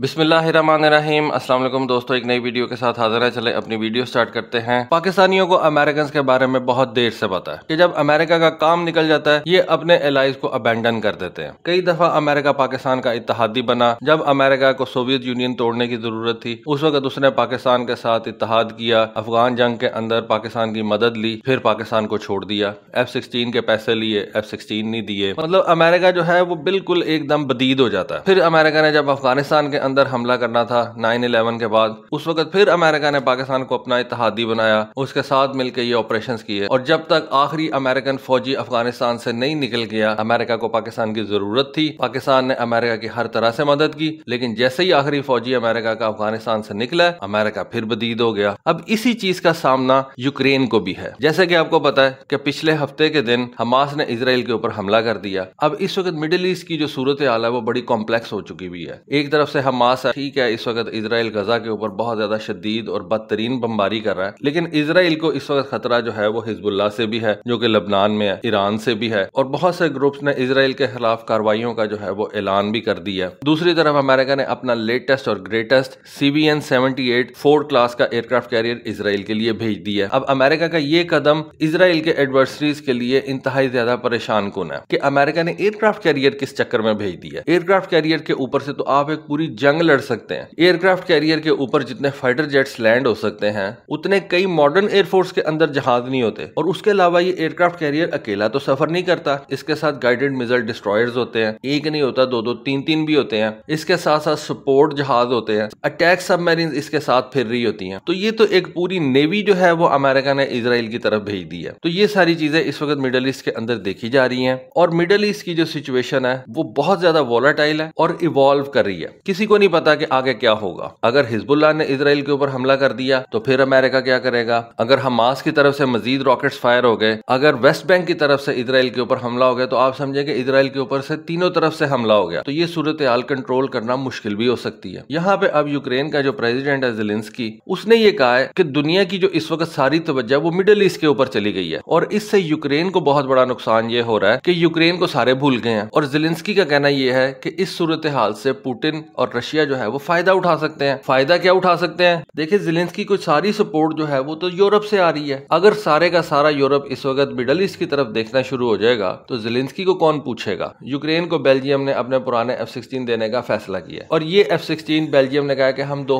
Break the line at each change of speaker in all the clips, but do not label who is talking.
बिस्मिल्लाम असल दोस्तों एक नई वीडियो के साथ हाजिर है चले अपनी वीडियो स्टार्ट करते हैं पाकिस्तानियों को अमेरिकन के बारे में बहुत देर से पता है कि जब अमेरिका का काम निकल जाता है ये अपने एलाइज को अबेंडन कर देते हैं कई दफा अमेरिका पाकिस्तान का इतिहादी बना जब अमेरिका को सोवियत यूनियन तोड़ने की जरूरत थी उस वक्त उसने पाकिस्तान के साथ इतिहाद किया अफगान जंग के अंदर पाकिस्तान की मदद ली फिर पाकिस्तान को छोड़ दिया एफ सिक्सटीन के पैसे लिए एफ सिक्सटीन नहीं दिए मतलब अमेरिका जो है वो बिल्कुल एकदम बदीद हो जाता है फिर अमेरिका ने जब अफगानिस्तान के अंदर हमला करना था नाइन इलेवन के बाद उस वक्त फिर अमेरिका ने पाकिस्तान को अपना इतिहादी बनाया उसके साथ मिलकर ये ऑपरेशन किए और जब तक आखिरी अमेरिकन फौजी अफगानिस्तान से नहीं निकल गया अमेरिका को पाकिस्तान की जरूरत थी पाकिस्तान ने अमेरिका की हर तरह से मदद की लेकिन जैसे ही आखिरी फौजी अमेरिका का अफगानिस्तान से निकला अमेरिका फिर बदीद हो गया अब इसी चीज का सामना यूक्रेन को भी है जैसे कि आपको पता है कि पिछले हफ्ते के दिन हमास ने इसराइल के ऊपर हमला कर दिया अब इस वक्त मिडिल ईस्ट की जो सूरत हाल है वो बड़ी कॉम्प्लेक्स हो चुकी हुई है एक तरफ से हम हमास है ठीक है इस वक्त इसराइल गजा के ऊपर बहुत ज़्यादा शदीद और बदतरीन बमबारी कर रहा है लेकिन इसराइल को इस वक्त खतरा जो है वो हिजबुल्ला से भी है जो कि लबनान में है ईरान से भी है और बहुत से ग्रुप्स ने इसराइल के खिलाफ कार्रवाइयों का जो है वो ऐलान भी कर दिया है दूसरी तरफ अमेरिका ने अपना लेटेस्ट और greatest seventy eight fourth class का एयरक्राफ्ट कैरियर इसराइल के लिए भेज दिया है अब अमेरिका का ये कदम इसराइल के एडवर्सरीज के लिए इंतहाई ज्यादा परेशान कौन है कि अमेरिका ने एयरक्राफ्ट कैरियर किस चक्कर में भेज दिया एयरक्राफ्ट कैरियर के ऊपर से तो आप एक पूरी जंग लड़ सकते हैं एयरक्राफ्ट कैरियर के ऊपर जितने फाइटर जेट्स लैंड हो सकते हैं उतने कई मॉडर्न एयरफोर्स के अंदर जहाज नहीं होते और उसके अलावा ये एयरक्राफ्ट कैरियर अकेला तो सफर नहीं करता इसके साथ गाइडेड मिजल डिस्ट्रॉयर्स होते हैं एक नहीं होता दो दो तीन तीन भी होते हैं इसके साथ साथ सपोर्ट जहाज होते हैं अटैक सबमरीन इसके साथ फिर रही होती है तो ये तो एक पूरी नेवी जो है वो अमेरिका ने इसराइल की तरफ भेज दी है तो ये सारी चीजें इस वक्त मिडल ईस्ट के अंदर देखी जा रही है और मिडल ईस्ट की जो सिचुएशन है वो बहुत ज्यादा वॉलाटाइल है और इवॉल्व कर रही है किसी को नहीं पता कि आगे क्या होगा अगर हिजबुल्ला ने इसराइल के ऊपर हमला कर दिया तो फिर अमेरिका क्या करेगा अगर हमास की तरफ से मजीद रॉकेट फायर हो गए अगर वेस्ट बैंक की तरफ से इसराइल के ऊपर हमला हो गया तो आप समझेंगे इसराइल के ऊपर से तीनों तरफ से हमला हो गया तो ये सूरत हाल कंट्रोल करना मुश्किल भी हो सकती है यहाँ पे अब यूक्रेन का जो प्रेजिडेंट है जिलेंसकी उसने ये कहा है कि दुनिया की जो इस वक्त सारी तवज्जो वो मिडिल ईस्ट के ऊपर चली गई है और इससे यूक्रेन को बहुत बड़ा नुकसान ये हो रहा है कि यूक्रेन को सारे भूल गए हैं और जिलेंसकी का कहना यह है कि इस सूरत हाल से पुटिन और रशिया जो है वो फायदा उठा सकते हैं फायदा क्या उठा सकते हैं देखिए जिलेंसकी को सारी सपोर्ट जो है वो तो यूरोप से आ रही है अगर सारे का सारा यूरोप इस वक्त मिडल ईस्ट की तरफ देखना शुरू हो जाएगा तो जिलेंसकी को कौन पूछेगा यूक्रेन को बेल्जियम ने अपने पुराने एफ सिक्सटीन देने का फैसला किया और ये एफ सिक्सटीन बेल्जियम ने कहा कि हम दो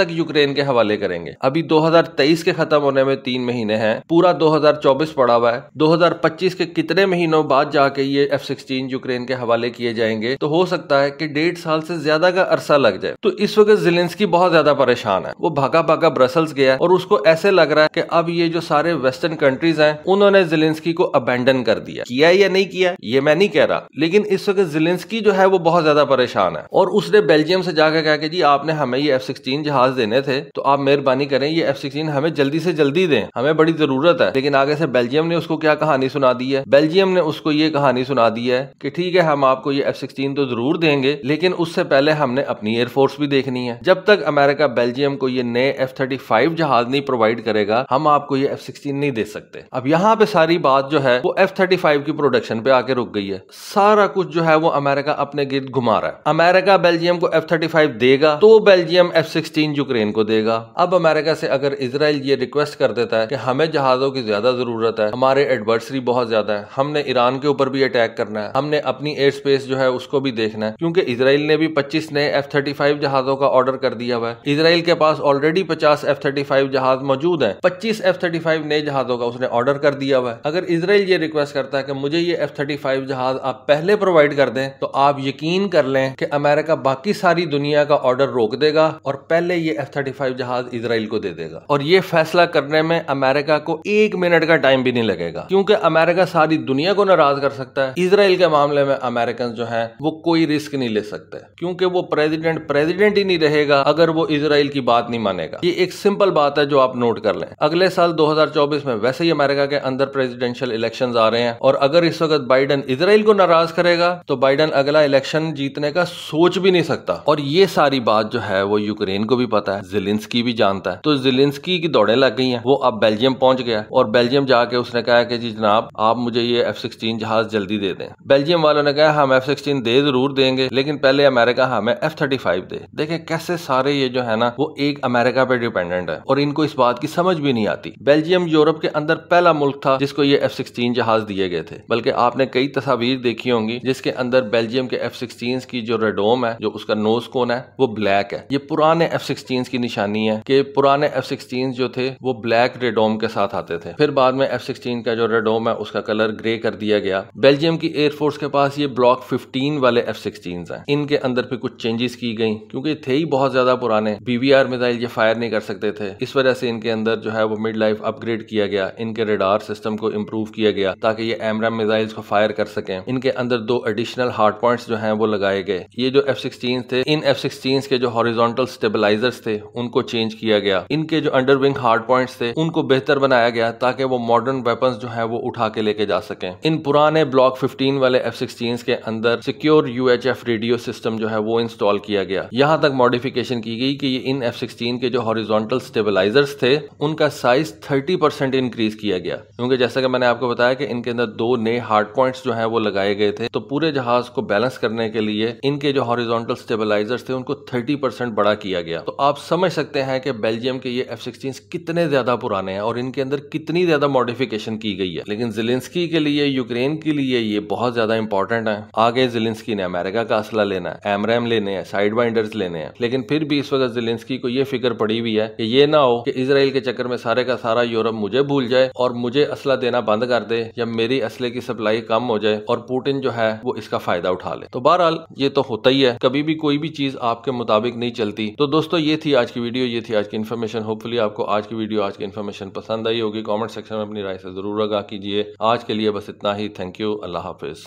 तक यूक्रेन के हवाले करेंगे अभी दो के खत्म होने में तीन महीने हैं पूरा दो पड़ा हुआ है दो के कितने महीनों बाद जाके ये एफ सिक्सटीन यूक्रेन के हवाले किए जाएंगे तो हो सकता है कि डेढ़ साल से ज्यादा का अरसा लग जाए तो इस वक्त जिलेंसकी बहुत ज्यादा परेशान है वो भागा भागा ब्रसल्स गया और उसको ऐसे लग रहा है कि अब ये जो सारे वेस्टर्न कंट्रीज हैं उन्होंने जिलेंसकी को अबेंडन कर दिया किया या नहीं किया ये मैं नहीं कह रहा लेकिन इस वक्त जिलेंसकी जो है वो बहुत ज्यादा परेशान है और उसने बेल्जियम से जाकर कहा कि जी आपने हमें ये एफ सिक्सटीन जहाज देने थे तो आप मेहरबानी करें ये एफ सिक्सटीन हमें जल्दी से जल्दी दें हमें बड़ी जरूरत है लेकिन आगे से बेल्जियम ने उसको क्या कहानी सुना दी है बेल्जियम ने उसको ये कहानी सुना दी है कि ठीक है हम आपको ये एफ सिक्सटीन तो जरूर देंगे लेकिन उससे पहले हमने अपनी एयरफोर्स भी देखनी है जब तक अमेरिका बेल्जियम को ये नए एफ थर्टी फाइव जहाज नहीं प्रोवाइड करेगा हम आपको ये एफ सिक्सटीन नहीं दे सकते अब यहाँ पे सारी बात जो है वो एफ थर्टी फाइव की प्रोडक्शन पे आके रुक गई है सारा कुछ जो है वो अमेरिका अपने गिर्द घुमा रहा है अमेरिका बेल्जियम को एफ थर्टी फाइव देगा तो बेल्जियम एफ सिक्सटीन यूक्रेन को देगा अब अमेरिका से अगर इसराइल ये रिक्वेस्ट कर देता है कि हमें जहाजों की ज्यादा जरूरत है हमारे एडवर्सरी बहुत ज्यादा है हमने ईरान के ऊपर भी अटैक करना है हमने अपनी एयर स्पेस जो है उसको भी देखना है क्योंकि इसराइल ने भी पच्चीस ने एफ थर्टी फाइव जहाजों का ऑर्डर कर दिया हुआ है इसराइल के पास ऑलरेडी पचास एफ थर्टी फाइव जहाज मौजूद है पच्चीस एफ थर्टी फाइव नए जहाजों का उसने ऑर्डर कर दिया हुआ है अगर इसराइल ये रिक्वेस्ट करता है कि मुझे ये एफ थर्टी फाइव जहाज आप पहले प्रोवाइड कर दें तो आप यकीन कर लें कि अमेरिका बाकी सारी दुनिया का ऑर्डर रोक देगा और पहले ये एफ थर्टी फाइव जहाज इसराइल को दे देगा और ये फैसला करने में अमेरिका को एक मिनट का टाइम भी नहीं लगेगा क्योंकि अमेरिका सारी दुनिया को नाराज कर सकता है इसराइल के मामले में अमेरिकन जो है वो कोई रिस्क नहीं ले सकते क्योंकि वो प्रेसिडेंट प्रेसिडेंट ही नहीं रहेगा अगर वो इसराइल की बात नहीं मानेगा ये एक सिंपल बात है जो आप नोट कर लें अगले साल 2024 में वैसे ही अमेरिका के अंदर प्रेसिडेंशियल इलेक्शन आ रहे हैं और अगर इस वक्त बाइडन इसराइल को नाराज करेगा तो बाइडन अगला इलेक्शन जीतने का सोच भी नहीं सकता और ये सारी बात जो है वो यूक्रेन को भी पता है जिलिंसकी भी जानता है तो जिलिंसकी की दौड़े लग गई है वो अब बेल्जियम पहुंच गया और बेल्जियम जाके उसने कहा कि जी जनाब आप मुझे ये एफ सिक्सटीन जहाज जल्दी दे दें बेल्जियम वालों ने कहा हम एफ सिक्सटीन दे जरूर देंगे लेकिन पहले अमेरिका हमें है एफ थर्टी फाइव दे देखे कैसे सारे ये जो है ना वो एक अमेरिका पे डिपेंडेंट है और इनको इस बात की समझ भी नहीं आती बेल्जियम यूरोप के अंदर पहला मुल्क था जिसको ये एफ सिक्सटीन जहाज दिए गए थे बल्कि आपने कई तस्वीर देखी होंगी जिसके अंदर बेल्जियम के एफ सिक्सटीन की जो रेडोम है जो उसका नोज कोन है वो ब्लैक है ये पुराने एफ सिक्सटीन की निशानी है कि पुराने एफ सिक्सटीन जो थे वो ब्लैक रेडोम के साथ आते थे फिर बाद में एफ सिक्सटीन का जो रेडोम है उसका कलर ग्रे कर दिया गया बेल्जियम की एयरफोर्स के पास ये ब्लॉक फिफ्टीन वाले एफ सिक्सटीन है इनके अंदर फिर कुछ कुछ चेंजेस की गई क्योंकि थे ही बहुत ज्यादा पुराने बीवीआर मिसाइल ये फायर नहीं कर सकते थे इस वजह से इनके अंदर जो है वो मिड लाइफ अपग्रेड किया गया इनके रेडार सिस्टम को इम्प्रूव किया गया ताकि ये एमराम मिसाइल्स को फायर कर सकें इनके अंदर दो एडिशनल हार्ड पॉइंट जो है वो लगाए गए ये जो एफ सिक्सटीन थे इन एफ सिक्सटीन के जो हॉरिजोंटल स्टेबिलाईजर थे उनको चेंज किया गया इनके जो अंडर विंग हार्ड पॉइंट थे उनको बेहतर बनाया गया ताकि वो मॉडर्न वेपन जो है वो उठा के लेके जा सके इन पुराने ब्लॉक फिफ्टीन वाले एफ सिक्सटीन के अंदर सिक्योर एफ रेडियो सिस्टम जो है वो इंस्टॉल किया गया यहाँ तक मॉडिफिकेशन की गई कि ये इन एफ सिक्सटीन के जो हॉरिजॉन्टल स्टेबलाइजर्स थे उनका साइज थर्टी परसेंट इंक्रीज किया गया क्योंकि जैसा कि मैंने आपको बताया कि इनके अंदर दो नए हार्ड पॉइंट्स जो है वो लगाए गए थे तो पूरे जहाज को बैलेंस करने के लिए इनके जो हॉरिजॉन्टल स्टेबलाइजर्स थे उनको थर्टी परसेंट बड़ा किया गया तो आप समझ सकते हैं कि बेल्जियम के ये एफ सिक्सटीन कितने ज्यादा पुराने हैं और इनके अंदर कितनी ज्यादा मॉडिफिकेशन की गई है लेकिन जिलेंसकी के लिए यूक्रेन के लिए ये बहुत ज्यादा इंपॉर्टेंट है आगे जिलेंसकी ने अमेरिका का असला लेना है एमरेम लेने हैं साइड बाइंडर्स लेने हैं लेकिन फिर भी इस वक्त जिलेंसकी को ये फिक्र पड़ी हुई है कि ये ना हो कि इसराइल के चक्कर में सारे का सारा यूरोप मुझे भूल जाए और मुझे असला देना बंद कर दे या मेरी असले की सप्लाई कम हो जाए और पुटिन जो है वो इसका फायदा उठा ले तो बहरहाल ये तो होता ही है कभी भी कोई भी चीज आपके मुताबिक नहीं चलती तो दोस्तों ये थी आज की वीडियो ये थी आज की इन्फॉर्मेशन होपफुली आपको आज की वीडियो आज की इन्फॉर्मेशन पसंद आई होगी कॉमेंट सेक्शन में अपनी राय से जरूर आगा कीजिए आज के लिए बस इतना ही थैंक यू अल्लाह हाफिज